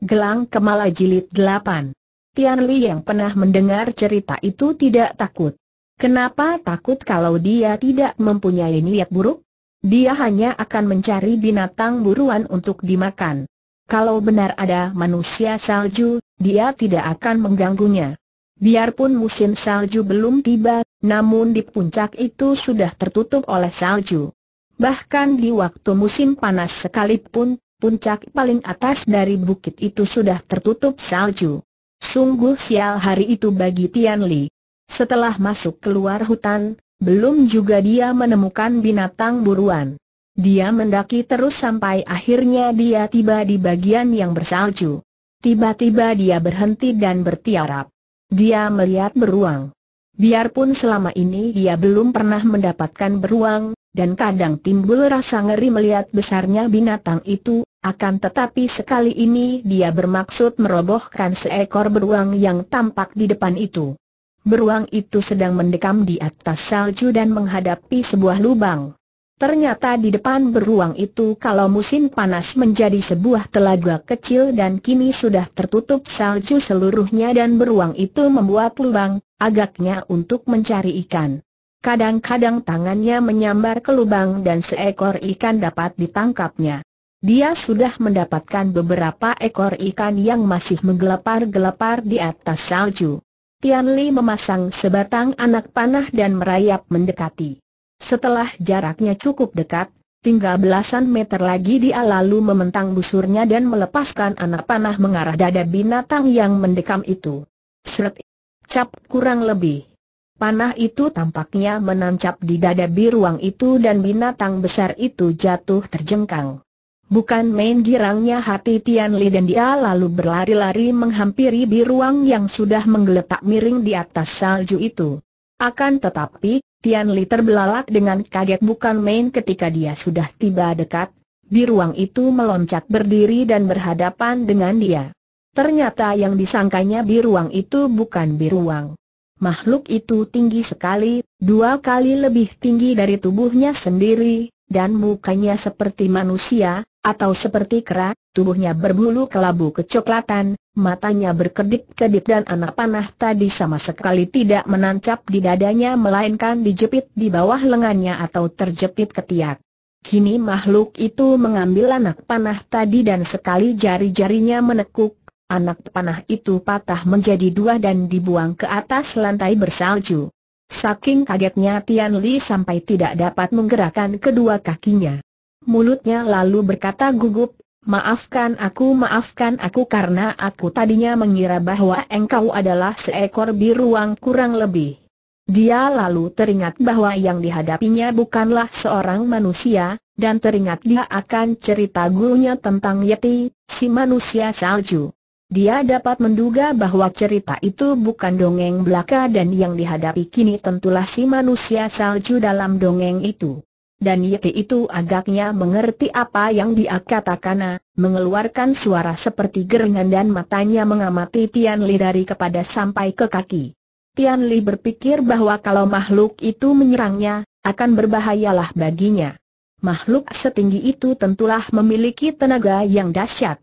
Gelang Kemala Jilid 8 Tian Li yang pernah mendengar cerita itu tidak takut. Kenapa takut kalau dia tidak mempunyai niat buruk? Dia hanya akan mencari binatang buruan untuk dimakan. Kalau benar ada manusia salju, dia tidak akan mengganggunya. Biarpun musim salju belum tiba, namun di puncak itu sudah tertutup oleh salju. Bahkan di waktu musim panas sekalipun, puncak paling atas dari bukit itu sudah tertutup salju. Sungguh sial hari itu bagi Tian Li. Setelah masuk keluar hutan, belum juga dia menemukan binatang buruan. Dia mendaki terus sampai akhirnya dia tiba di bagian yang bersalju. Tiba-tiba dia berhenti dan bertiarap. Dia melihat beruang. Biarpun selama ini dia belum pernah mendapatkan beruang, dan kadang timbul rasa ngeri melihat besarnya binatang itu, akan tetapi sekali ini dia bermaksud merobohkan seekor beruang yang tampak di depan itu. Beruang itu sedang mendekam di atas salju dan menghadapi sebuah lubang. Ternyata di depan beruang itu kalau musim panas menjadi sebuah telaga kecil dan kini sudah tertutup salju seluruhnya dan beruang itu membuat lubang, agaknya untuk mencari ikan. Kadang-kadang tangannya menyambar ke lubang dan seekor ikan dapat ditangkapnya. Dia sudah mendapatkan beberapa ekor ikan yang masih menggelepar-gelepar di atas salju. Tian Li memasang sebatang anak panah dan merayap mendekati. Setelah jaraknya cukup dekat, tinggal belasan meter lagi dia lalu mementang busurnya dan melepaskan anak panah mengarah dada binatang yang mendekam itu. Seret. Cap kurang lebih Panah itu tampaknya menancap di dada biruang itu dan binatang besar itu jatuh terjengkang. Bukan main girangnya hati Tian Li dan dia lalu berlari-lari menghampiri biruang yang sudah menggeletak miring di atas salju itu. Akan tetapi, Tian Li terbelalak dengan kaget bukan main ketika dia sudah tiba dekat, biruang itu meloncat berdiri dan berhadapan dengan dia. Ternyata yang disangkanya biruang itu bukan biruang. Makhluk itu tinggi sekali, dua kali lebih tinggi dari tubuhnya sendiri, dan mukanya seperti manusia, atau seperti kera, tubuhnya berbulu kelabu kecoklatan, matanya berkedip-kedip dan anak panah tadi sama sekali tidak menancap di dadanya melainkan dijepit di bawah lengannya atau terjepit ketiak. Kini makhluk itu mengambil anak panah tadi dan sekali jari-jarinya menekuk, Anak panah itu patah menjadi dua dan dibuang ke atas lantai bersalju. Saking kagetnya Tian Li sampai tidak dapat menggerakkan kedua kakinya. Mulutnya lalu berkata gugup, Maafkan aku maafkan aku karena aku tadinya mengira bahwa engkau adalah seekor biruang kurang lebih. Dia lalu teringat bahwa yang dihadapinya bukanlah seorang manusia, dan teringat dia akan cerita gurunya tentang Yeti, si manusia salju. Dia dapat menduga bahwa cerita itu bukan dongeng belaka dan yang dihadapi kini tentulah si manusia salju dalam dongeng itu. Dan Yeti itu agaknya mengerti apa yang dia katakan, mengeluarkan suara seperti gerengan dan matanya mengamati Tian Li dari kepada sampai ke kaki. Tian Li berpikir bahwa kalau makhluk itu menyerangnya, akan berbahayalah baginya. Makhluk setinggi itu tentulah memiliki tenaga yang dahsyat.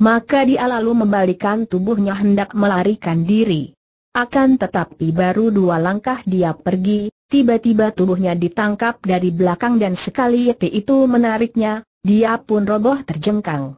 Maka dia lalu membalikan tubuhnya hendak melarikan diri. Akan tetapi baru dua langkah dia pergi, tiba-tiba tubuhnya ditangkap dari belakang dan sekali Yeti itu menariknya, dia pun roboh terjengkang.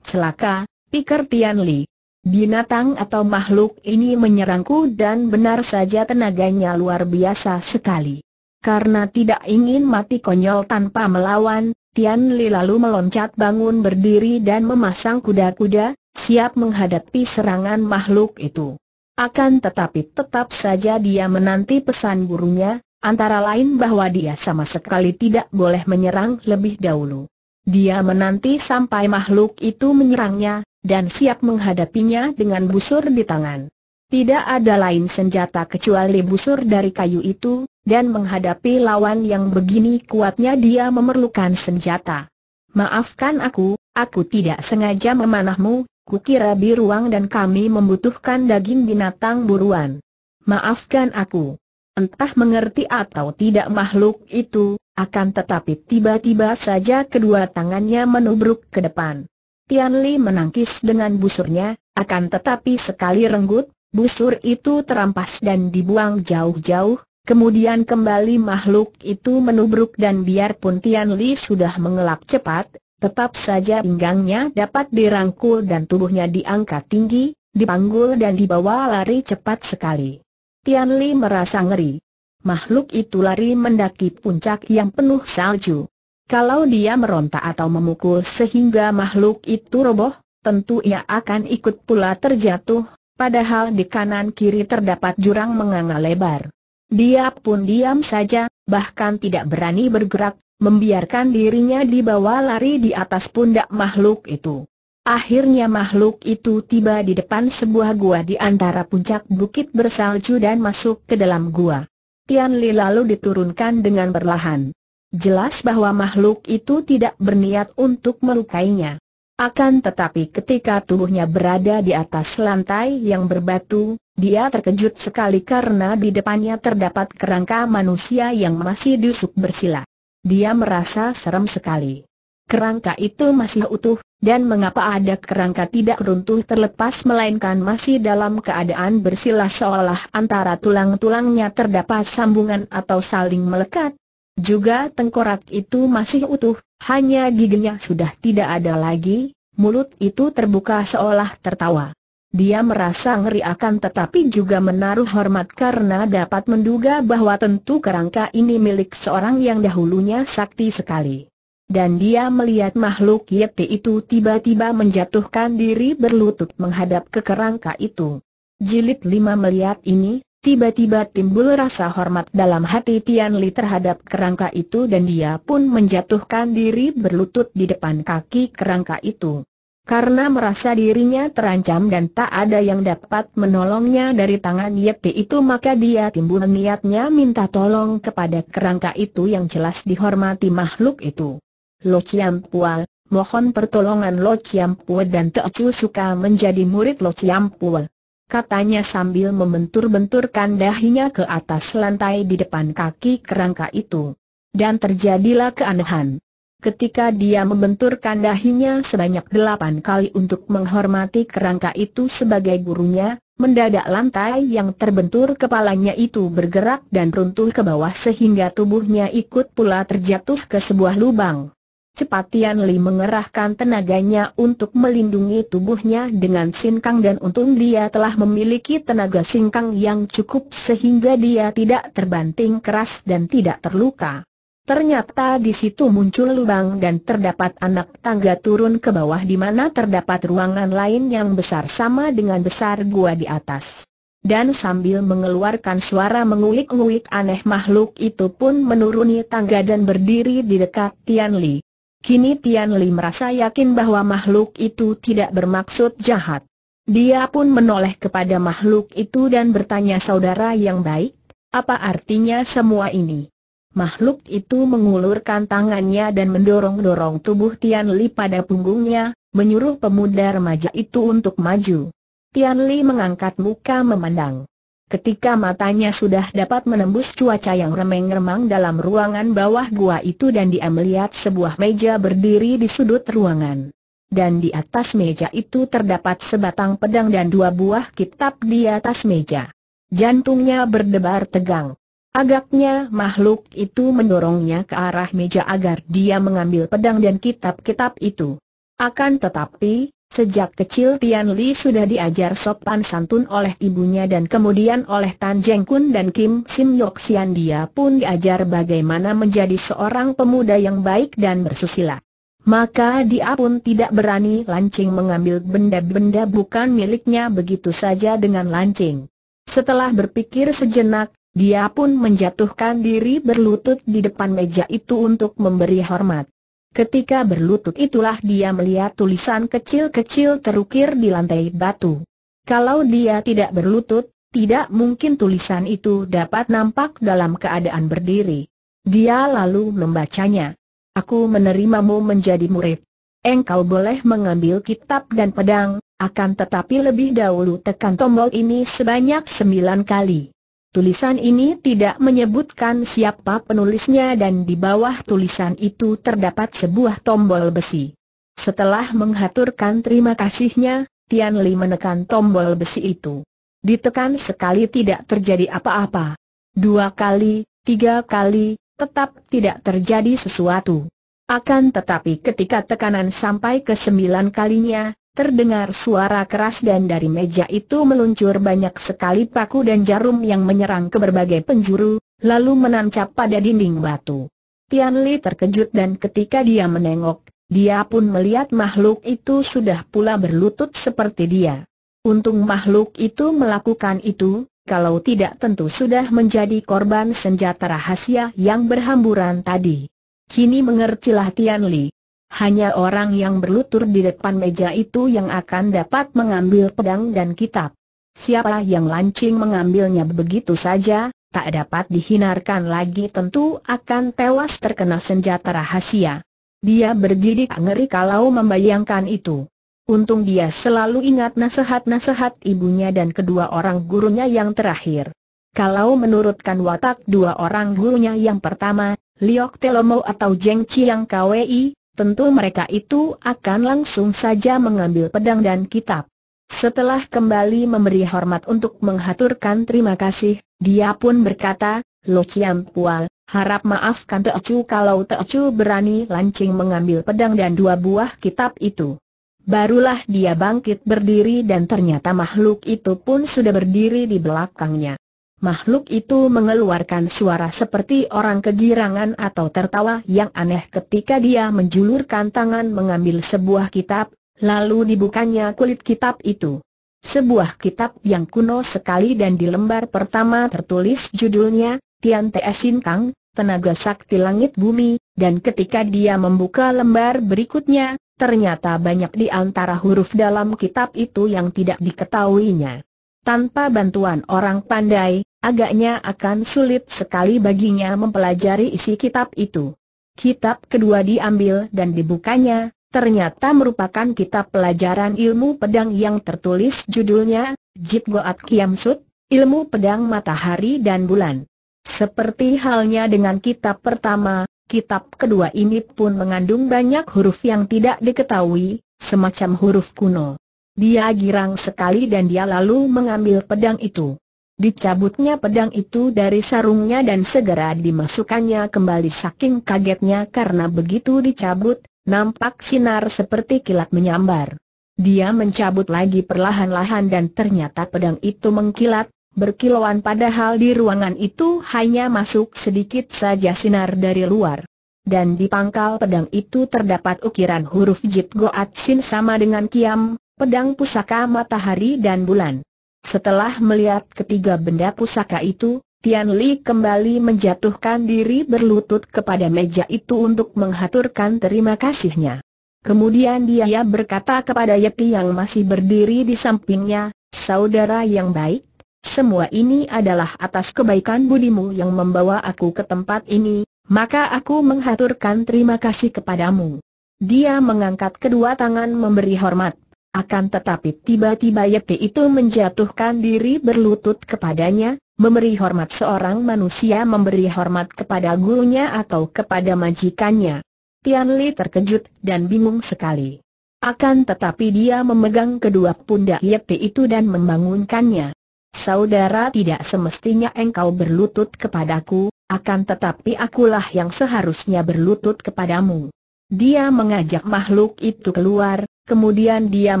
Celaka, pikir Tian Li. Binatang atau makhluk ini menyerangku dan benar saja tenaganya luar biasa sekali. Karena tidak ingin mati konyol tanpa melawan, Tian Li lalu meloncat bangun berdiri dan memasang kuda-kuda, siap menghadapi serangan makhluk itu. Akan tetapi tetap saja dia menanti pesan gurunya, antara lain bahwa dia sama sekali tidak boleh menyerang lebih dahulu. Dia menanti sampai makhluk itu menyerangnya, dan siap menghadapinya dengan busur di tangan. Tidak ada lain senjata kecuali busur dari kayu itu, dan menghadapi lawan yang begini kuatnya dia memerlukan senjata. Maafkan aku, aku tidak sengaja memanahmu, kukira biruang dan kami membutuhkan daging binatang buruan. Maafkan aku. Entah mengerti atau tidak makhluk itu, akan tetapi tiba-tiba saja kedua tangannya menubruk ke depan. Tian Li menangkis dengan busurnya, akan tetapi sekali renggut busur itu terampas dan dibuang jauh-jauh, kemudian kembali makhluk itu menubruk dan biarpun Tian Li sudah mengelap cepat, tetap saja pinggangnya dapat dirangkul dan tubuhnya diangkat tinggi, dipanggul dan dibawa lari cepat sekali. Tian Li merasa ngeri. Makhluk itu lari mendaki puncak yang penuh salju. Kalau dia meronta atau memukul sehingga makhluk itu roboh, tentu ia akan ikut pula terjatuh, padahal di kanan kiri terdapat jurang menganga lebar. Dia pun diam saja, bahkan tidak berani bergerak, membiarkan dirinya dibawa lari di atas pundak makhluk itu. Akhirnya makhluk itu tiba di depan sebuah gua di antara puncak bukit bersalju dan masuk ke dalam gua. Tian Li lalu diturunkan dengan perlahan. Jelas bahwa makhluk itu tidak berniat untuk melukainya. Akan tetapi ketika tubuhnya berada di atas lantai yang berbatu, dia terkejut sekali karena di depannya terdapat kerangka manusia yang masih dusuk bersila. Dia merasa serem sekali. Kerangka itu masih utuh, dan mengapa ada kerangka tidak runtuh terlepas melainkan masih dalam keadaan bersila seolah antara tulang-tulangnya terdapat sambungan atau saling melekat. Juga tengkorak itu masih utuh, hanya giginya sudah tidak ada lagi, mulut itu terbuka seolah tertawa. Dia merasa ngeri akan tetapi juga menaruh hormat karena dapat menduga bahwa tentu kerangka ini milik seorang yang dahulunya sakti sekali. Dan dia melihat makhluk yeti itu tiba-tiba menjatuhkan diri berlutut menghadap ke kerangka itu. Jilid 5 melihat ini, Tiba-tiba timbul rasa hormat dalam hati Tian Li terhadap kerangka itu dan dia pun menjatuhkan diri berlutut di depan kaki kerangka itu. Karena merasa dirinya terancam dan tak ada yang dapat menolongnya dari tangan Yeti itu maka dia timbul niatnya minta tolong kepada kerangka itu yang jelas dihormati makhluk itu. Lo Chiam Pua, mohon pertolongan Lo Chiam Pua dan Teocu suka menjadi murid Lo Chiam Pua katanya sambil membentur-benturkan dahinya ke atas lantai di depan kaki kerangka itu. Dan terjadilah keanehan. Ketika dia membenturkan dahinya sebanyak delapan kali untuk menghormati kerangka itu sebagai gurunya, mendadak lantai yang terbentur kepalanya itu bergerak dan runtuh ke bawah sehingga tubuhnya ikut pula terjatuh ke sebuah lubang. Cepat Tian Li mengerahkan tenaganya untuk melindungi tubuhnya dengan singkang dan untung dia telah memiliki tenaga singkang yang cukup sehingga dia tidak terbanting keras dan tidak terluka. Ternyata di situ muncul lubang dan terdapat anak tangga turun ke bawah di mana terdapat ruangan lain yang besar sama dengan besar gua di atas. Dan sambil mengeluarkan suara mengulik-ngulik aneh makhluk itu pun menuruni tangga dan berdiri di dekat Tian Li. Kini Tian Li merasa yakin bahwa makhluk itu tidak bermaksud jahat. Dia pun menoleh kepada makhluk itu dan bertanya saudara yang baik, apa artinya semua ini? Makhluk itu mengulurkan tangannya dan mendorong-dorong tubuh Tian Li pada punggungnya, menyuruh pemuda remaja itu untuk maju. Tian Li mengangkat muka memandang. Ketika matanya sudah dapat menembus cuaca yang remeng-remang dalam ruangan bawah gua itu dan dia melihat sebuah meja berdiri di sudut ruangan. Dan di atas meja itu terdapat sebatang pedang dan dua buah kitab di atas meja. Jantungnya berdebar tegang. Agaknya makhluk itu mendorongnya ke arah meja agar dia mengambil pedang dan kitab-kitab itu. Akan tetapi, Sejak kecil Tian Li sudah diajar sopan santun oleh ibunya dan kemudian oleh Tan Jeng Kun dan Kim Sim Yok Sian dia pun diajar bagaimana menjadi seorang pemuda yang baik dan bersusila. Maka dia pun tidak berani lancing mengambil benda-benda bukan miliknya begitu saja dengan lancing. Setelah berpikir sejenak, dia pun menjatuhkan diri berlutut di depan meja itu untuk memberi hormat. Ketika berlutut itulah dia melihat tulisan kecil-kecil terukir di lantai batu. Kalau dia tidak berlutut, tidak mungkin tulisan itu dapat nampak dalam keadaan berdiri. Dia lalu membacanya. Aku menerimamu menjadi murid. Engkau boleh mengambil kitab dan pedang, akan tetapi lebih dahulu tekan tombol ini sebanyak sembilan kali. Tulisan ini tidak menyebutkan siapa penulisnya dan di bawah tulisan itu terdapat sebuah tombol besi. Setelah menghaturkan terima kasihnya, Tian Li menekan tombol besi itu. Ditekan sekali tidak terjadi apa-apa. Dua kali, tiga kali, tetap tidak terjadi sesuatu. Akan tetapi ketika tekanan sampai ke sembilan kalinya, Terdengar suara keras dan dari meja itu meluncur banyak sekali paku dan jarum yang menyerang ke berbagai penjuru, lalu menancap pada dinding batu. Tian Li terkejut dan ketika dia menengok, dia pun melihat makhluk itu sudah pula berlutut seperti dia. Untung makhluk itu melakukan itu, kalau tidak tentu sudah menjadi korban senjata rahasia yang berhamburan tadi. Kini mengertilah Tian Li, hanya orang yang berlutur di depan meja itu yang akan dapat mengambil pedang dan kitab. Siapa yang lancing mengambilnya begitu saja, tak dapat dihinarkan lagi tentu akan tewas terkena senjata rahasia. Dia bergidik ngeri kalau membayangkan itu. Untung dia selalu ingat nasihat-nasihat ibunya dan kedua orang gurunya yang terakhir. Kalau menurutkan watak dua orang gurunya yang pertama, Liok Telomo atau Jeng Chiang Kwei, tentu mereka itu akan langsung saja mengambil pedang dan kitab. Setelah kembali memberi hormat untuk menghaturkan terima kasih, dia pun berkata, Lo Chiam Pual, harap maafkan Chu kalau Chu berani lancing mengambil pedang dan dua buah kitab itu. Barulah dia bangkit berdiri dan ternyata makhluk itu pun sudah berdiri di belakangnya. Makhluk itu mengeluarkan suara seperti orang kegirangan atau tertawa yang aneh ketika dia menjulurkan tangan mengambil sebuah kitab, lalu dibukanya kulit kitab itu. Sebuah kitab yang kuno sekali dan di lembar pertama tertulis judulnya, Tian Te Kang, Tenaga Sakti Langit Bumi, dan ketika dia membuka lembar berikutnya, ternyata banyak di antara huruf dalam kitab itu yang tidak diketahuinya. Tanpa bantuan orang pandai, agaknya akan sulit sekali baginya mempelajari isi kitab itu. Kitab kedua diambil dan dibukanya, ternyata merupakan kitab pelajaran ilmu pedang yang tertulis judulnya, Jit Goat Kiam Sut, Ilmu Pedang Matahari dan Bulan. Seperti halnya dengan kitab pertama, kitab kedua ini pun mengandung banyak huruf yang tidak diketahui, semacam huruf kuno. Dia girang sekali dan dia lalu mengambil pedang itu. Dicabutnya pedang itu dari sarungnya dan segera dimasukkannya kembali saking kagetnya karena begitu dicabut, nampak sinar seperti kilat menyambar. Dia mencabut lagi perlahan-lahan dan ternyata pedang itu mengkilat, berkilauan padahal di ruangan itu hanya masuk sedikit saja sinar dari luar. Dan di pangkal pedang itu terdapat ukiran huruf Jit Goat Sin sama dengan Kiam, pedang pusaka matahari dan bulan. Setelah melihat ketiga benda pusaka itu, Tian Li kembali menjatuhkan diri berlutut kepada meja itu untuk menghaturkan terima kasihnya. Kemudian dia berkata kepada Yeti yang masih berdiri di sampingnya, Saudara yang baik, semua ini adalah atas kebaikan budimu yang membawa aku ke tempat ini, maka aku menghaturkan terima kasih kepadamu. Dia mengangkat kedua tangan memberi hormat. Akan tetapi tiba-tiba Yeti itu menjatuhkan diri berlutut kepadanya, memberi hormat seorang manusia memberi hormat kepada gurunya atau kepada majikannya. Tian Li terkejut dan bingung sekali. Akan tetapi dia memegang kedua pundak Yeti itu dan membangunkannya. Saudara tidak semestinya engkau berlutut kepadaku, akan tetapi akulah yang seharusnya berlutut kepadamu. Dia mengajak makhluk itu keluar, kemudian dia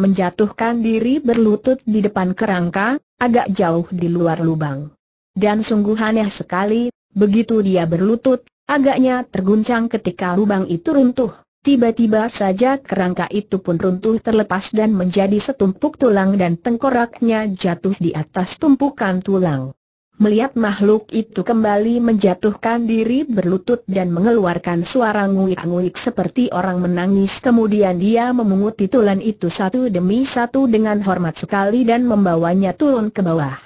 menjatuhkan diri berlutut di depan kerangka, agak jauh di luar lubang. Dan sungguh aneh sekali, begitu dia berlutut, agaknya terguncang ketika lubang itu runtuh. Tiba-tiba saja kerangka itu pun runtuh terlepas dan menjadi setumpuk tulang dan tengkoraknya jatuh di atas tumpukan tulang. Melihat makhluk itu kembali menjatuhkan diri berlutut dan mengeluarkan suara nguik-nguik seperti orang menangis Kemudian dia memungut titulan itu satu demi satu dengan hormat sekali dan membawanya turun ke bawah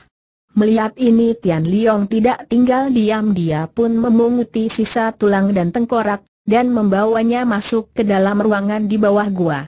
Melihat ini Tian Liong tidak tinggal diam dia pun memunguti sisa tulang dan tengkorak Dan membawanya masuk ke dalam ruangan di bawah gua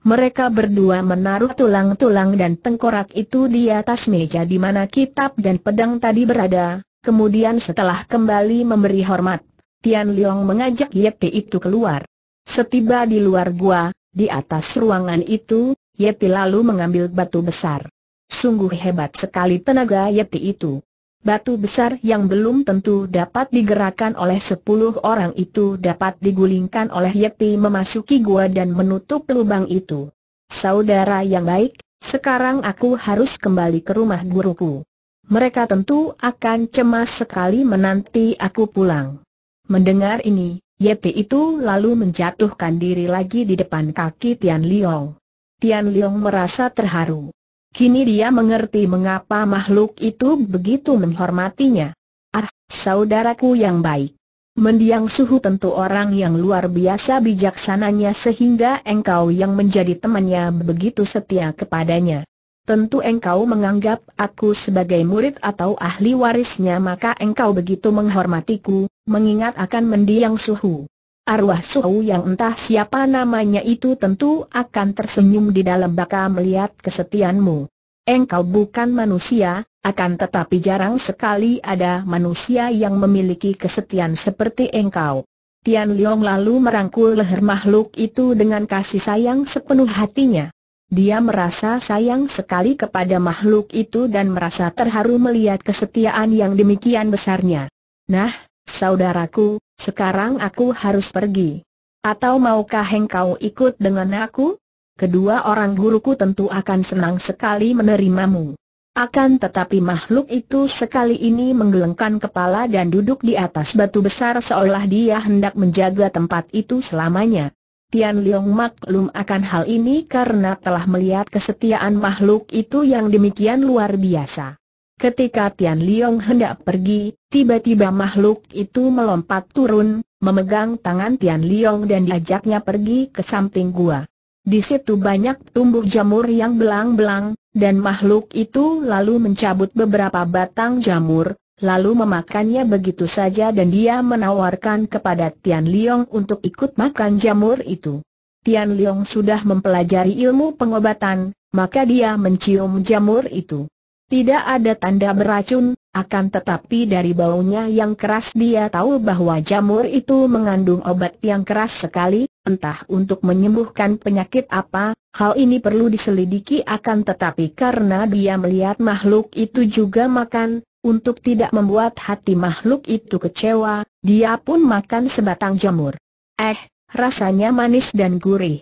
mereka berdua menaruh tulang-tulang dan tengkorak itu di atas meja di mana kitab dan pedang tadi berada, kemudian setelah kembali memberi hormat, Tian Liang mengajak Yeti itu keluar. Setiba di luar gua, di atas ruangan itu, Yeti lalu mengambil batu besar. Sungguh hebat sekali tenaga Yeti itu batu besar yang belum tentu dapat digerakkan oleh sepuluh orang itu dapat digulingkan oleh Yeti memasuki gua dan menutup lubang itu. Saudara yang baik, sekarang aku harus kembali ke rumah guruku. Mereka tentu akan cemas sekali menanti aku pulang. Mendengar ini, Yeti itu lalu menjatuhkan diri lagi di depan kaki Tian Liong. Tian Liong merasa terharu. Kini dia mengerti mengapa makhluk itu begitu menghormatinya. Ah, saudaraku yang baik. Mendiang Suhu tentu orang yang luar biasa bijaksananya sehingga engkau yang menjadi temannya begitu setia kepadanya. Tentu engkau menganggap aku sebagai murid atau ahli warisnya maka engkau begitu menghormatiku, mengingat akan mendiang Suhu. Arwah suhu yang entah siapa namanya itu tentu akan tersenyum di dalam baka melihat kesetiaanmu. Engkau bukan manusia, akan tetapi jarang sekali ada manusia yang memiliki kesetiaan seperti engkau. Tian Liang lalu merangkul leher makhluk itu dengan kasih sayang sepenuh hatinya. Dia merasa sayang sekali kepada makhluk itu dan merasa terharu melihat kesetiaan yang demikian besarnya. Nah, saudaraku, sekarang aku harus pergi. Atau maukah engkau ikut dengan aku? Kedua orang guruku tentu akan senang sekali menerimamu. Akan tetapi makhluk itu sekali ini menggelengkan kepala dan duduk di atas batu besar seolah dia hendak menjaga tempat itu selamanya. Tian Leong maklum akan hal ini karena telah melihat kesetiaan makhluk itu yang demikian luar biasa. Ketika Tian Liong hendak pergi, tiba-tiba makhluk itu melompat turun, memegang tangan Tian Liong dan diajaknya pergi ke samping gua. Di situ banyak tumbuh jamur yang belang-belang, dan makhluk itu lalu mencabut beberapa batang jamur, lalu memakannya begitu saja dan dia menawarkan kepada Tian Liong untuk ikut makan jamur itu. Tian Liong sudah mempelajari ilmu pengobatan, maka dia mencium jamur itu. Tidak ada tanda beracun, akan tetapi dari baunya yang keras dia tahu bahwa jamur itu mengandung obat yang keras sekali, entah untuk menyembuhkan penyakit apa, hal ini perlu diselidiki akan tetapi karena dia melihat makhluk itu juga makan, untuk tidak membuat hati makhluk itu kecewa, dia pun makan sebatang jamur. Eh, rasanya manis dan gurih.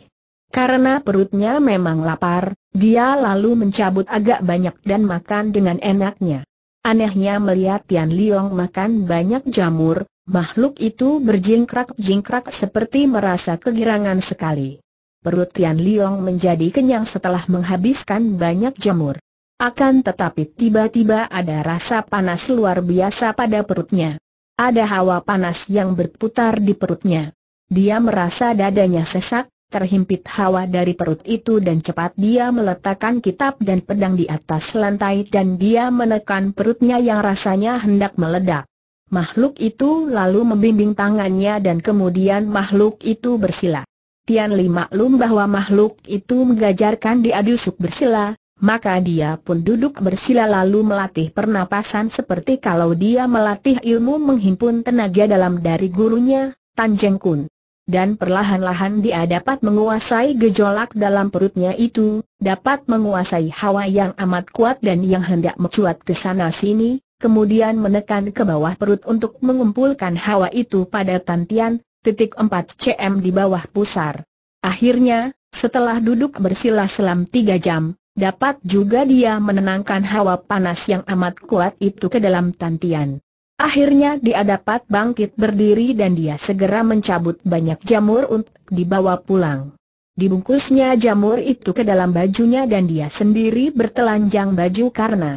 Karena perutnya memang lapar, dia lalu mencabut agak banyak dan makan dengan enaknya. Anehnya melihat Tian Liong makan banyak jamur, makhluk itu berjingkrak-jingkrak seperti merasa kegirangan sekali. Perut Tian Liong menjadi kenyang setelah menghabiskan banyak jamur. Akan tetapi tiba-tiba ada rasa panas luar biasa pada perutnya. Ada hawa panas yang berputar di perutnya. Dia merasa dadanya sesak, terhimpit hawa dari perut itu dan cepat dia meletakkan kitab dan pedang di atas lantai dan dia menekan perutnya yang rasanya hendak meledak. Makhluk itu lalu membimbing tangannya dan kemudian makhluk itu bersila. Tian Li maklum bahwa makhluk itu menggajarkan dia suk bersila, maka dia pun duduk bersila lalu melatih pernapasan seperti kalau dia melatih ilmu menghimpun tenaga dalam dari gurunya, Tan Jeng Kun dan perlahan-lahan dia dapat menguasai gejolak dalam perutnya itu, dapat menguasai hawa yang amat kuat dan yang hendak mencuat ke sana-sini, kemudian menekan ke bawah perut untuk mengumpulkan hawa itu pada tantian, titik 4 cm di bawah pusar. Akhirnya, setelah duduk bersila selam 3 jam, dapat juga dia menenangkan hawa panas yang amat kuat itu ke dalam tantian. Akhirnya dia dapat bangkit berdiri dan dia segera mencabut banyak jamur untuk dibawa pulang. Dibungkusnya jamur itu ke dalam bajunya dan dia sendiri bertelanjang baju karena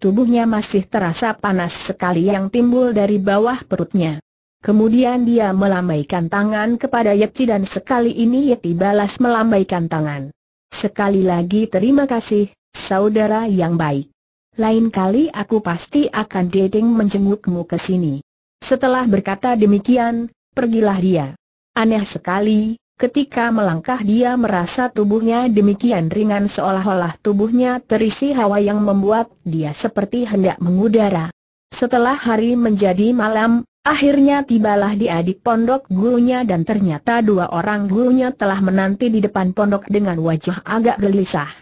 tubuhnya masih terasa panas sekali yang timbul dari bawah perutnya. Kemudian dia melambaikan tangan kepada Yeti dan sekali ini Yeti balas melambaikan tangan. Sekali lagi terima kasih, saudara yang baik lain kali aku pasti akan dating menjengukmu ke sini. Setelah berkata demikian, pergilah dia. Aneh sekali, ketika melangkah dia merasa tubuhnya demikian ringan seolah-olah tubuhnya terisi hawa yang membuat dia seperti hendak mengudara. Setelah hari menjadi malam, akhirnya tibalah dia di pondok gurunya dan ternyata dua orang gurunya telah menanti di depan pondok dengan wajah agak gelisah.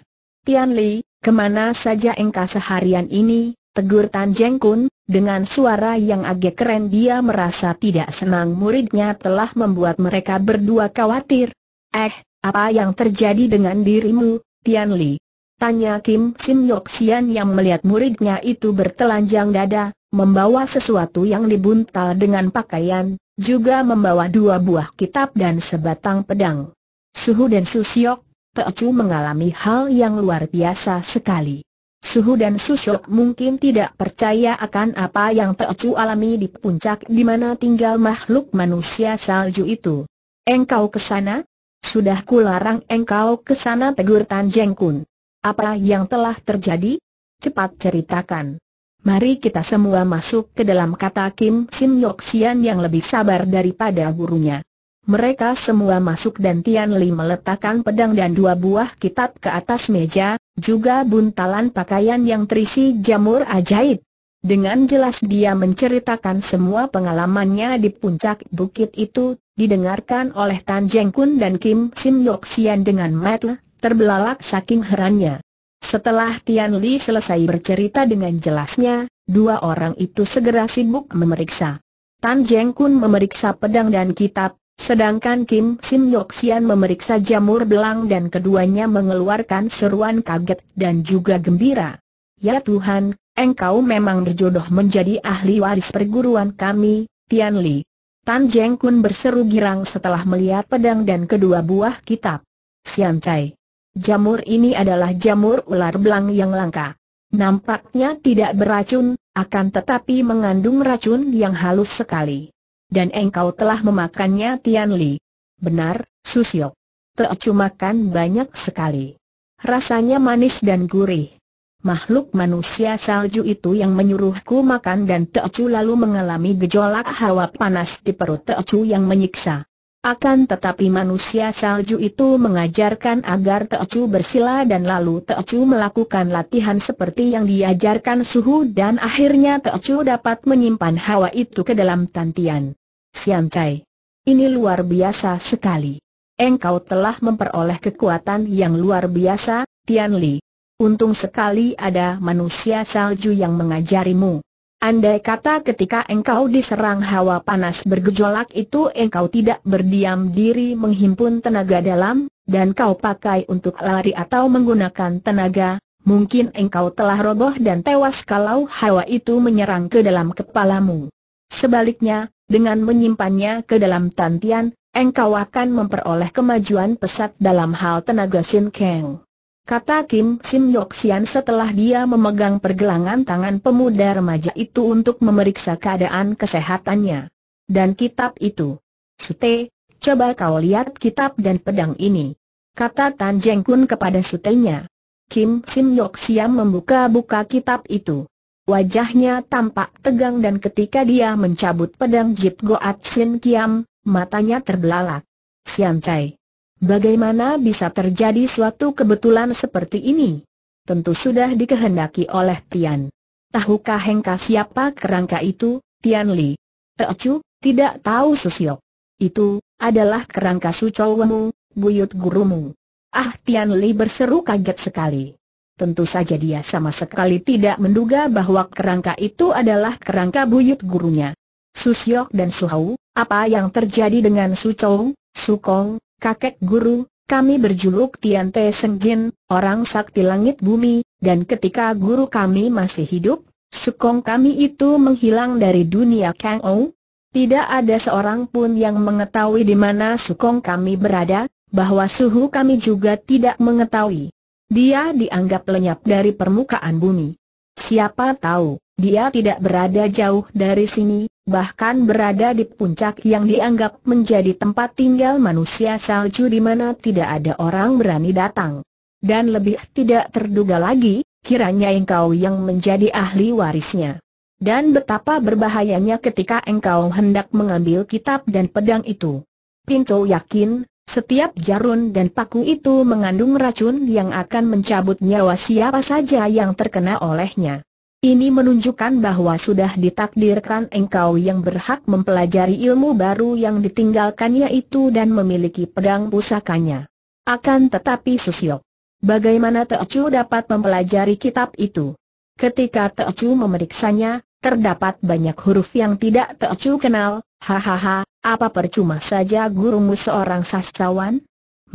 Tian Li, Kemana saja engkau seharian ini, tegur Tan Jeng Kun, dengan suara yang agak keren dia merasa tidak senang muridnya telah membuat mereka berdua khawatir. Eh, apa yang terjadi dengan dirimu, Tian Li? Tanya Kim Sim Yok Sian yang melihat muridnya itu bertelanjang dada, membawa sesuatu yang dibuntal dengan pakaian, juga membawa dua buah kitab dan sebatang pedang. Suhu dan Su Siok. Teocu mengalami hal yang luar biasa sekali. Suhu dan Susuk mungkin tidak percaya akan apa yang Teocu alami di puncak di mana tinggal makhluk manusia salju itu. Engkau ke sana? Sudah kularang engkau ke sana tegur Tan Jeng Kun. Apa yang telah terjadi? Cepat ceritakan. Mari kita semua masuk ke dalam kata Kim Sim Yok yang lebih sabar daripada gurunya. Mereka semua masuk dan Tian Li meletakkan pedang dan dua buah kitab ke atas meja, juga buntalan pakaian yang terisi jamur ajaib. Dengan jelas dia menceritakan semua pengalamannya di puncak bukit itu, didengarkan oleh Tan Jeng Kun dan Kim Sim Yok Sian dengan mata terbelalak saking herannya. Setelah Tian Li selesai bercerita dengan jelasnya, dua orang itu segera sibuk memeriksa. Tan Jeng Kun memeriksa pedang dan kitab, Sedangkan Kim Sim Yok Sian memeriksa jamur belang dan keduanya mengeluarkan seruan kaget dan juga gembira. Ya Tuhan, engkau memang berjodoh menjadi ahli waris perguruan kami, Tian Li. Tan Jeng Kun berseru girang setelah melihat pedang dan kedua buah kitab. Sian Cai. Jamur ini adalah jamur ular belang yang langka. Nampaknya tidak beracun, akan tetapi mengandung racun yang halus sekali dan engkau telah memakannya Tian Li. Benar, Susiok. Teocu makan banyak sekali. Rasanya manis dan gurih. Makhluk manusia salju itu yang menyuruhku makan dan Teacu lalu mengalami gejolak hawa panas di perut Teacu yang menyiksa. Akan tetapi manusia salju itu mengajarkan agar Teacu bersila dan lalu Teacu melakukan latihan seperti yang diajarkan suhu dan akhirnya Teacu dapat menyimpan hawa itu ke dalam tantian. Sian Cai. Ini luar biasa sekali. Engkau telah memperoleh kekuatan yang luar biasa, Tian Li. Untung sekali ada manusia salju yang mengajarimu. Andai kata ketika engkau diserang hawa panas bergejolak itu engkau tidak berdiam diri menghimpun tenaga dalam, dan kau pakai untuk lari atau menggunakan tenaga, Mungkin engkau telah roboh dan tewas kalau hawa itu menyerang ke dalam kepalamu. Sebaliknya, dengan menyimpannya ke dalam tantian, engkau akan memperoleh kemajuan pesat dalam hal tenaga Shin Kang. Kata Kim Sim Yok Sian setelah dia memegang pergelangan tangan pemuda remaja itu untuk memeriksa keadaan kesehatannya. Dan kitab itu. Sute, coba kau lihat kitab dan pedang ini. Kata Tan Jeng Kun kepada sutenya. Kim Sim Yok Sian membuka-buka kitab itu. Wajahnya tampak tegang dan ketika dia mencabut pedang Jipgoat Goat Sin Kiam, matanya terbelalak. Sian Chai. Bagaimana bisa terjadi suatu kebetulan seperti ini? Tentu sudah dikehendaki oleh Tian. Tahukah Hengka siapa kerangka itu, Tian Li? Teocu, tidak tahu Susiok. Itu, adalah kerangka Wemu, buyut gurumu. Ah Tian Li berseru kaget sekali. Tentu saja dia sama sekali tidak menduga bahwa kerangka itu adalah kerangka buyut gurunya. Susyok dan Suhau, apa yang terjadi dengan Sucou, Sukong, kakek guru, kami berjuluk Tian Te Jin, orang sakti langit bumi, dan ketika guru kami masih hidup, Sukong kami itu menghilang dari dunia Kang Ou. Tidak ada seorang pun yang mengetahui di mana Sukong kami berada, bahwa suhu kami juga tidak mengetahui dia dianggap lenyap dari permukaan bumi. Siapa tahu, dia tidak berada jauh dari sini, bahkan berada di puncak yang dianggap menjadi tempat tinggal manusia salju di mana tidak ada orang berani datang. Dan lebih tidak terduga lagi, kiranya engkau yang menjadi ahli warisnya. Dan betapa berbahayanya ketika engkau hendak mengambil kitab dan pedang itu. Pinto yakin, setiap jarun dan paku itu mengandung racun yang akan mencabut nyawa siapa saja yang terkena olehnya. Ini menunjukkan bahwa sudah ditakdirkan engkau yang berhak mempelajari ilmu baru yang ditinggalkannya itu dan memiliki pedang pusakanya. Akan tetapi Susio, bagaimana Teocu dapat mempelajari kitab itu? Ketika Teocu memeriksanya, terdapat banyak huruf yang tidak Teocu kenal, hahaha, apa percuma saja gurumu seorang sastrawan?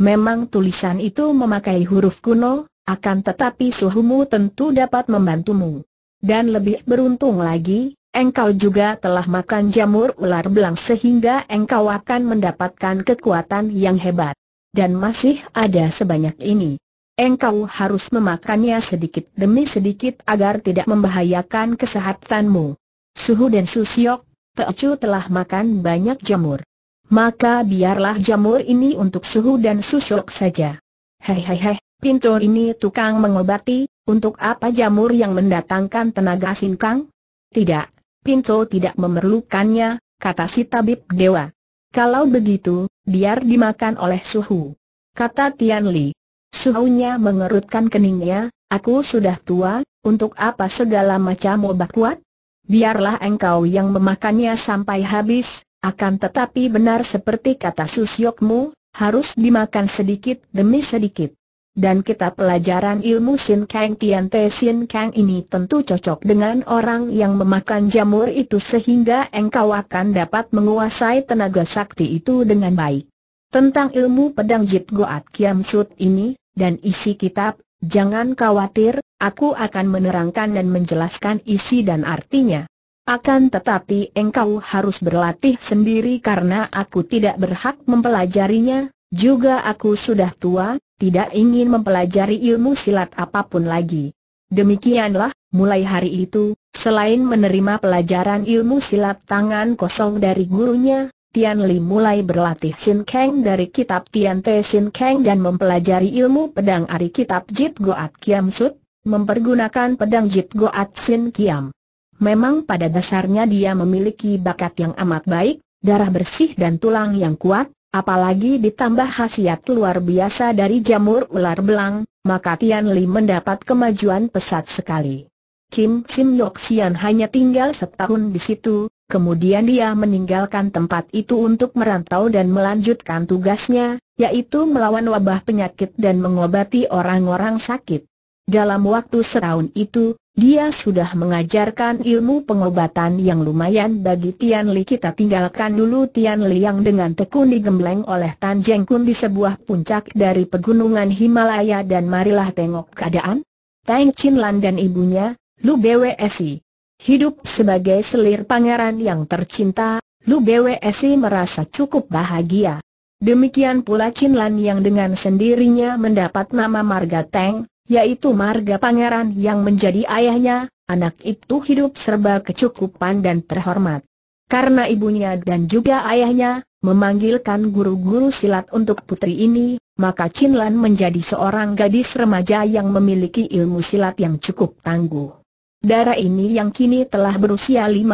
Memang tulisan itu memakai huruf kuno, akan tetapi suhumu tentu dapat membantumu. Dan lebih beruntung lagi, engkau juga telah makan jamur ular belang sehingga engkau akan mendapatkan kekuatan yang hebat. Dan masih ada sebanyak ini. Engkau harus memakannya sedikit demi sedikit agar tidak membahayakan kesehatanmu. Suhu dan Susiok Teocu telah makan banyak jamur. Maka biarlah jamur ini untuk suhu dan susuk saja. Hei hei hei, pintu ini tukang mengobati, untuk apa jamur yang mendatangkan tenaga sinkang? Tidak, pintu tidak memerlukannya, kata si tabib dewa. Kalau begitu, biar dimakan oleh suhu. Kata Tian Li. Suhunya mengerutkan keningnya, aku sudah tua, untuk apa segala macam obat kuat? biarlah engkau yang memakannya sampai habis, akan tetapi benar seperti kata Susyokmu, harus dimakan sedikit demi sedikit. Dan kita pelajaran ilmu Sin Kang Tian Te Sin Kang ini tentu cocok dengan orang yang memakan jamur itu sehingga engkau akan dapat menguasai tenaga sakti itu dengan baik. Tentang ilmu pedang Jit Goat Kiam Sut ini, dan isi kitab, Jangan khawatir, aku akan menerangkan dan menjelaskan isi dan artinya. Akan tetapi engkau harus berlatih sendiri karena aku tidak berhak mempelajarinya, juga aku sudah tua, tidak ingin mempelajari ilmu silat apapun lagi. Demikianlah, mulai hari itu, selain menerima pelajaran ilmu silat tangan kosong dari gurunya, Tian Li mulai berlatih Sin Kang dari kitab Tian Te Sin Kang dan mempelajari ilmu pedang dari kitab Jit Goat Kiam Sut, mempergunakan pedang Jit Goat Sin Kiam. Memang pada dasarnya dia memiliki bakat yang amat baik, darah bersih dan tulang yang kuat, apalagi ditambah khasiat luar biasa dari jamur ular belang, maka Tian Li mendapat kemajuan pesat sekali. Kim Sim Yok Sian hanya tinggal setahun di situ, Kemudian dia meninggalkan tempat itu untuk merantau dan melanjutkan tugasnya, yaitu melawan wabah penyakit dan mengobati orang-orang sakit. Dalam waktu setahun itu, dia sudah mengajarkan ilmu pengobatan yang lumayan bagi Tian Li Kita tinggalkan dulu Tian Li yang dengan tekun digembleng oleh Tan Jeng Kun di sebuah puncak dari pegunungan Himalaya dan marilah tengok keadaan. Tang Chin Lan dan ibunya, Lu BWSI Hidup sebagai selir pangeran yang tercinta, Lu BWSI merasa cukup bahagia. Demikian pula Chin Lan yang dengan sendirinya mendapat nama Marga Teng, yaitu Marga Pangeran yang menjadi ayahnya, anak itu hidup serba kecukupan dan terhormat. Karena ibunya dan juga ayahnya, memanggilkan guru-guru silat untuk putri ini, maka Chin Lan menjadi seorang gadis remaja yang memiliki ilmu silat yang cukup tangguh. Darah ini yang kini telah berusia 15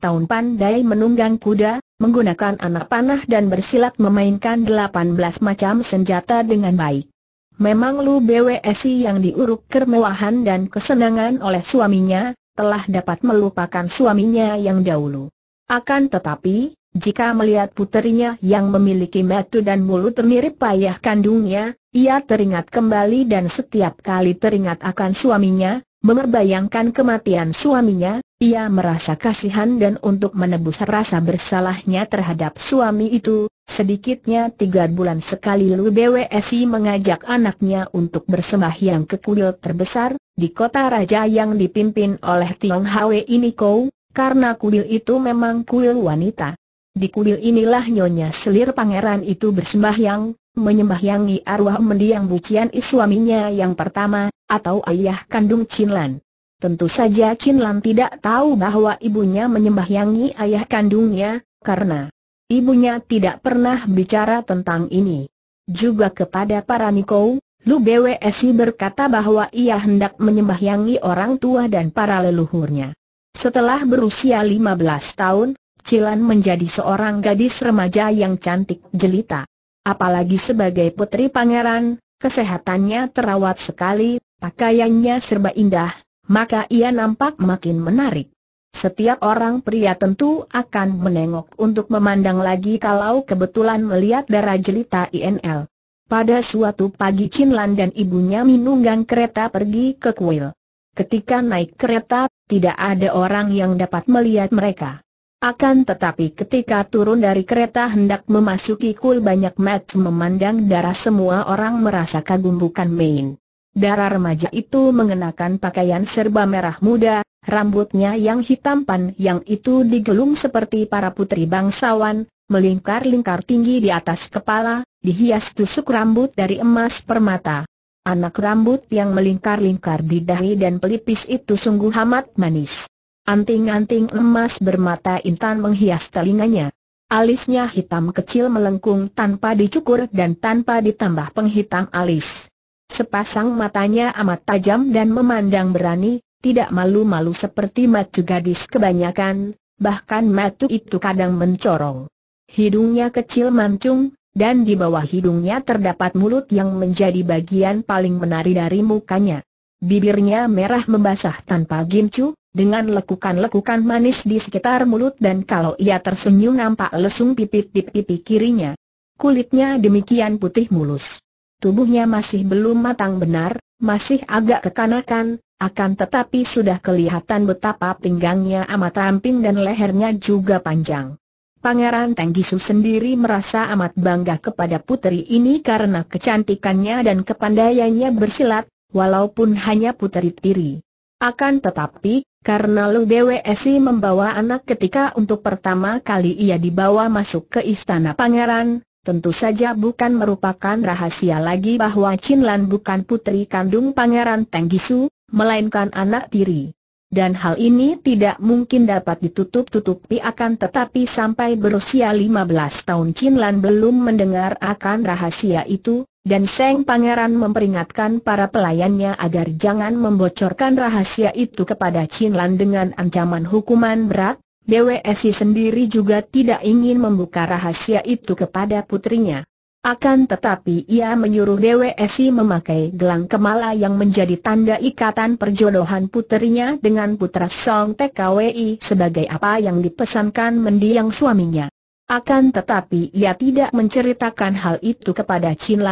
tahun pandai menunggang kuda, menggunakan anak panah dan bersilat memainkan 18 macam senjata dengan baik. Memang Lu BWSI yang diuruk kemewahan dan kesenangan oleh suaminya, telah dapat melupakan suaminya yang dahulu. Akan tetapi, jika melihat puterinya yang memiliki metu dan mulut mirip payah kandungnya, ia teringat kembali dan setiap kali teringat akan suaminya, Membayangkan kematian suaminya, ia merasa kasihan dan untuk menebus rasa bersalahnya terhadap suami itu, sedikitnya tiga bulan sekali Lu BWSI mengajak anaknya untuk bersembahyang ke kuil terbesar, di kota raja yang dipimpin oleh Tiong Hwe ini Kou, karena kuil itu memang kuil wanita. Di kuil inilah Nyonya Selir Pangeran itu bersembahyang, menyembahyangi arwah mendiang bucian suaminya yang pertama, atau ayah kandung Chinlan. Tentu saja Chinlan tidak tahu bahwa ibunya menyembahyangi ayah kandungnya, karena ibunya tidak pernah bicara tentang ini. Juga kepada para Nikou, Lu BWSI berkata bahwa ia hendak menyembahyangi orang tua dan para leluhurnya. Setelah berusia 15 tahun, Cilan menjadi seorang gadis remaja yang cantik jelita. Apalagi sebagai putri pangeran, kesehatannya terawat sekali, pakaiannya serba indah, maka ia nampak makin menarik. Setiap orang pria tentu akan menengok untuk memandang lagi kalau kebetulan melihat darah jelita INL. Pada suatu pagi Chinlan dan ibunya menunggang kereta pergi ke kuil. Ketika naik kereta, tidak ada orang yang dapat melihat mereka. Akan tetapi ketika turun dari kereta hendak memasuki kul banyak mat memandang darah semua orang merasa kagum bukan main. Darah remaja itu mengenakan pakaian serba merah muda, rambutnya yang hitam pan yang itu digelung seperti para putri bangsawan, melingkar-lingkar tinggi di atas kepala, dihias tusuk rambut dari emas permata. Anak rambut yang melingkar-lingkar di dahi dan pelipis itu sungguh amat manis. Anting-anting emas bermata intan menghias telinganya. Alisnya hitam kecil melengkung tanpa dicukur dan tanpa ditambah penghitam alis. Sepasang matanya amat tajam dan memandang berani, tidak malu-malu seperti matu gadis kebanyakan, bahkan matu itu kadang mencorong. Hidungnya kecil mancung, dan di bawah hidungnya terdapat mulut yang menjadi bagian paling menarik dari mukanya. Bibirnya merah membasah tanpa gincu, dengan lekukan-lekukan manis di sekitar mulut dan kalau ia tersenyum nampak lesung pipit pipi kirinya. Kulitnya demikian putih mulus. Tubuhnya masih belum matang benar, masih agak kekanakan, akan tetapi sudah kelihatan betapa pinggangnya amat ramping dan lehernya juga panjang. Pangeran Tenggisu sendiri merasa amat bangga kepada putri ini karena kecantikannya dan kepandaiannya bersilat, walaupun hanya puteri tiri. Akan tetapi, karena Lu Bwsi membawa anak ketika untuk pertama kali ia dibawa masuk ke istana pangeran, tentu saja bukan merupakan rahasia lagi bahwa Chin bukan putri kandung pangeran Tenggisu, melainkan anak tiri. Dan hal ini tidak mungkin dapat ditutup-tutupi akan tetapi sampai berusia 15 tahun Chin belum mendengar akan rahasia itu, dan Seng Pangeran memperingatkan para pelayannya agar jangan membocorkan rahasia itu kepada Chin Lan dengan ancaman hukuman berat, Esi sendiri juga tidak ingin membuka rahasia itu kepada putrinya. Akan tetapi ia menyuruh Esi memakai gelang kemala yang menjadi tanda ikatan perjodohan putrinya dengan putra Song TKWI sebagai apa yang dipesankan mendiang suaminya. Akan tetapi ia tidak menceritakan hal itu kepada Chin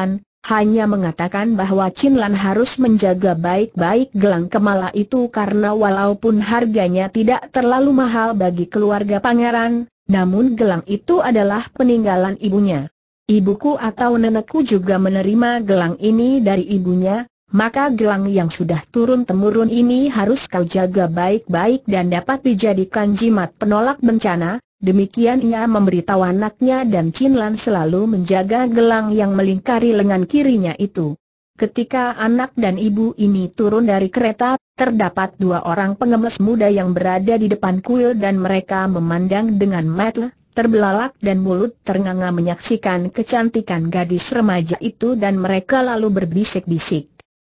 hanya mengatakan bahwa Chin harus menjaga baik-baik gelang kemala itu karena walaupun harganya tidak terlalu mahal bagi keluarga pangeran, namun gelang itu adalah peninggalan ibunya. Ibuku atau nenekku juga menerima gelang ini dari ibunya, maka gelang yang sudah turun-temurun ini harus kau jaga baik-baik dan dapat dijadikan jimat penolak bencana, Demikian ia memberitahu anaknya dan Chin Lan selalu menjaga gelang yang melingkari lengan kirinya itu. Ketika anak dan ibu ini turun dari kereta, terdapat dua orang pengemis muda yang berada di depan kuil dan mereka memandang dengan mata terbelalak dan mulut ternganga menyaksikan kecantikan gadis remaja itu dan mereka lalu berbisik-bisik.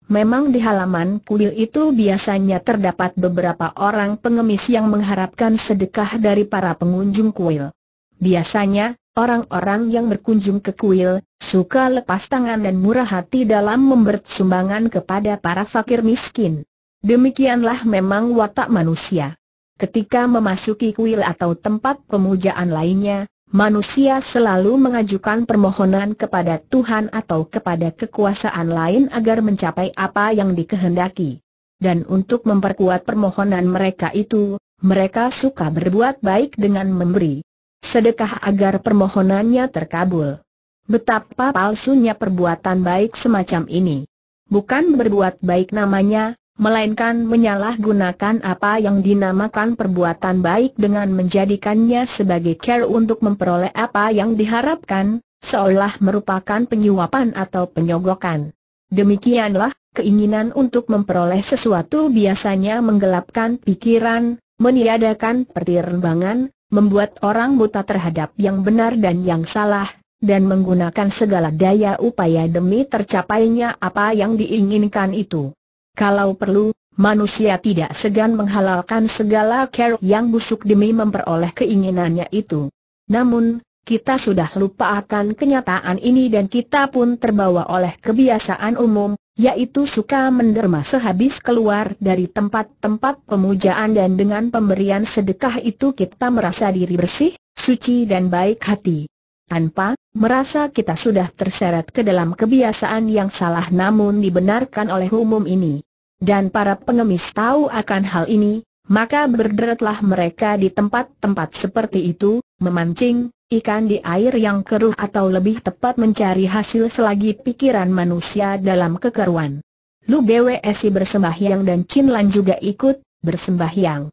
Memang di halaman kuil itu biasanya terdapat beberapa orang pengemis yang mengharapkan sedekah dari para pengunjung kuil. Biasanya, orang-orang yang berkunjung ke kuil, suka lepas tangan dan murah hati dalam memberi sumbangan kepada para fakir miskin. Demikianlah memang watak manusia. Ketika memasuki kuil atau tempat pemujaan lainnya, manusia selalu mengajukan permohonan kepada Tuhan atau kepada kekuasaan lain agar mencapai apa yang dikehendaki. Dan untuk memperkuat permohonan mereka itu, mereka suka berbuat baik dengan memberi sedekah agar permohonannya terkabul. Betapa palsunya perbuatan baik semacam ini. Bukan berbuat baik namanya, melainkan menyalahgunakan apa yang dinamakan perbuatan baik dengan menjadikannya sebagai care untuk memperoleh apa yang diharapkan, seolah merupakan penyuapan atau penyogokan. Demikianlah, keinginan untuk memperoleh sesuatu biasanya menggelapkan pikiran, meniadakan pertimbangan, membuat orang buta terhadap yang benar dan yang salah, dan menggunakan segala daya upaya demi tercapainya apa yang diinginkan itu. Kalau perlu, manusia tidak segan menghalalkan segala keruk yang busuk demi memperoleh keinginannya itu. Namun, kita sudah lupa akan kenyataan ini dan kita pun terbawa oleh kebiasaan umum, yaitu suka menderma sehabis keluar dari tempat-tempat pemujaan dan dengan pemberian sedekah itu kita merasa diri bersih, suci dan baik hati. Tanpa merasa kita sudah terseret ke dalam kebiasaan yang salah namun dibenarkan oleh umum ini dan para pengemis tahu akan hal ini, maka berderetlah mereka di tempat-tempat seperti itu, memancing ikan di air yang keruh atau lebih tepat mencari hasil selagi pikiran manusia dalam kekeruan. Lu BWSI bersembahyang dan Chin Lan juga ikut bersembahyang.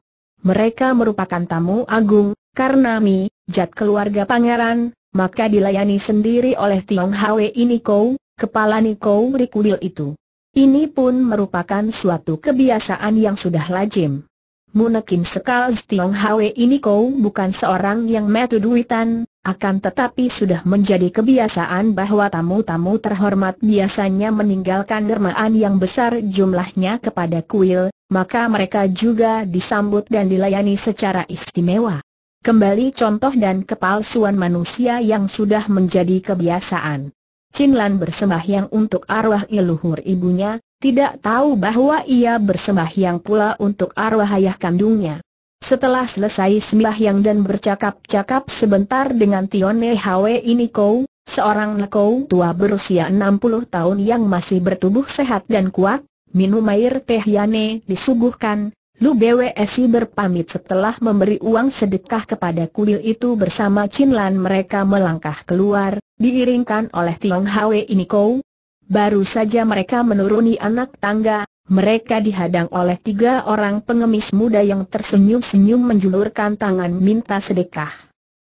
Mereka merupakan tamu agung, karena Mi, jat keluarga pangeran, maka dilayani sendiri oleh Tiong Hwe ini kau, kepala Niko Rikudil itu. Ini pun merupakan suatu kebiasaan yang sudah lazim. Munekin Sekal Stiong Hwe ini kau bukan seorang yang metu duitan, akan tetapi sudah menjadi kebiasaan bahwa tamu-tamu terhormat biasanya meninggalkan dermaan yang besar jumlahnya kepada kuil, maka mereka juga disambut dan dilayani secara istimewa. Kembali contoh dan kepalsuan manusia yang sudah menjadi kebiasaan. Chin Lan bersembahyang untuk arwah iluhur ibunya, tidak tahu bahwa ia bersembahyang pula untuk arwah ayah kandungnya. Setelah selesai sembahyang dan bercakap-cakap sebentar dengan Tione Hwe ini kau, seorang lekau tua berusia 60 tahun yang masih bertubuh sehat dan kuat, minum air teh Yane disuguhkan, Lu BWSI berpamit setelah memberi uang sedekah kepada kuil itu bersama Chin mereka melangkah keluar, diiringkan oleh Tiong Hwe ini kau. Baru saja mereka menuruni anak tangga, mereka dihadang oleh tiga orang pengemis muda yang tersenyum-senyum menjulurkan tangan minta sedekah.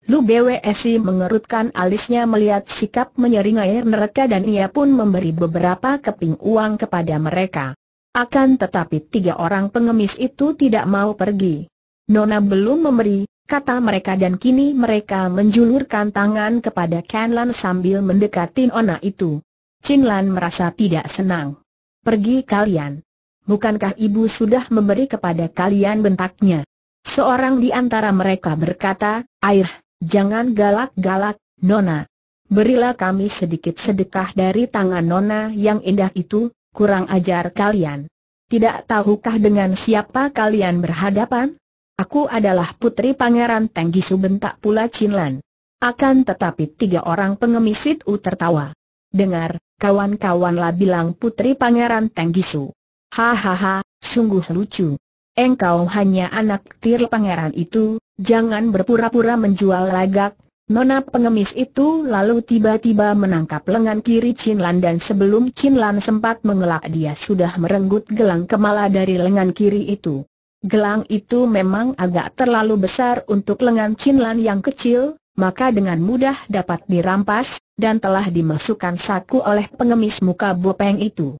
Lu BWSI mengerutkan alisnya melihat sikap menyeringai mereka dan ia pun memberi beberapa keping uang kepada mereka. Akan tetapi tiga orang pengemis itu tidak mau pergi. Nona belum memberi, kata mereka dan kini mereka menjulurkan tangan kepada Kenlan sambil mendekati Nona itu. Chinlan merasa tidak senang. Pergi kalian. Bukankah ibu sudah memberi kepada kalian bentaknya? Seorang di antara mereka berkata, Air, jangan galak-galak, Nona. Berilah kami sedikit sedekah dari tangan Nona yang indah itu, Kurang ajar kalian. Tidak tahukah dengan siapa kalian berhadapan? Aku adalah putri pangeran Tenggisu bentak pula Cinlan. Akan tetapi tiga orang pengemis itu tertawa. Dengar, kawan-kawanlah bilang putri pangeran Tenggisu. Hahaha, sungguh lucu. Engkau hanya anak tir pangeran itu, jangan berpura-pura menjual lagak, Nona pengemis itu lalu tiba-tiba menangkap lengan kiri Chin Lan dan sebelum Chin Lan sempat mengelak dia sudah merenggut gelang kemala dari lengan kiri itu. Gelang itu memang agak terlalu besar untuk lengan Chin Lan yang kecil, maka dengan mudah dapat dirampas, dan telah dimasukkan saku oleh pengemis muka bopeng itu.